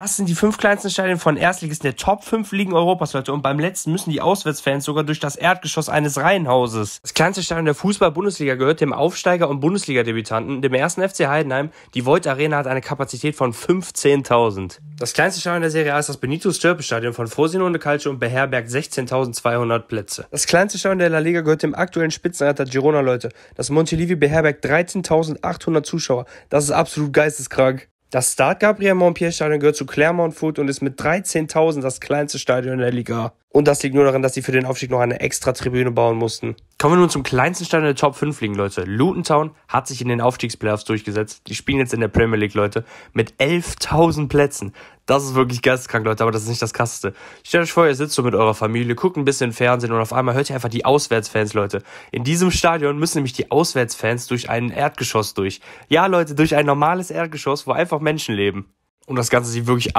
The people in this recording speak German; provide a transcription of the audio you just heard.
Was sind die fünf kleinsten Stadien von Erstligisten der Top 5 Ligen Europas, Leute? Und beim letzten müssen die Auswärtsfans sogar durch das Erdgeschoss eines Reihenhauses. Das kleinste Stadion der Fußball-Bundesliga gehört dem Aufsteiger und Bundesliga-Debütanten, dem ersten FC Heidenheim. Die Void Arena hat eine Kapazität von 15.000. Das kleinste Stadion der Serie A ist das benito stirpe stadion von Frosinone Calcio und beherbergt 16.200 Plätze. Das kleinste Stadion der La Liga gehört dem aktuellen Spitzenreiter Girona, Leute. Das Montelivi beherbergt 13.800 Zuschauer. Das ist absolut geisteskrank. Das Start Gabriel Montpierre Stadion gehört zu Clermont Foot und ist mit 13.000 das kleinste Stadion der Liga. Und das liegt nur daran, dass sie für den Aufstieg noch eine extra Tribüne bauen mussten. Kommen wir nun zum kleinsten Stand in der Top 5 liegen, Leute. Luton Town hat sich in den Aufstiegsplayoffs durchgesetzt. Die spielen jetzt in der Premier League, Leute, mit 11.000 Plätzen. Das ist wirklich geisteskrank, Leute, aber das ist nicht das Krasseste. Stellt euch vor, ihr sitzt so mit eurer Familie, guckt ein bisschen Fernsehen und auf einmal hört ihr einfach die Auswärtsfans, Leute. In diesem Stadion müssen nämlich die Auswärtsfans durch ein Erdgeschoss durch. Ja, Leute, durch ein normales Erdgeschoss, wo einfach Menschen leben. Und das Ganze sieht wirklich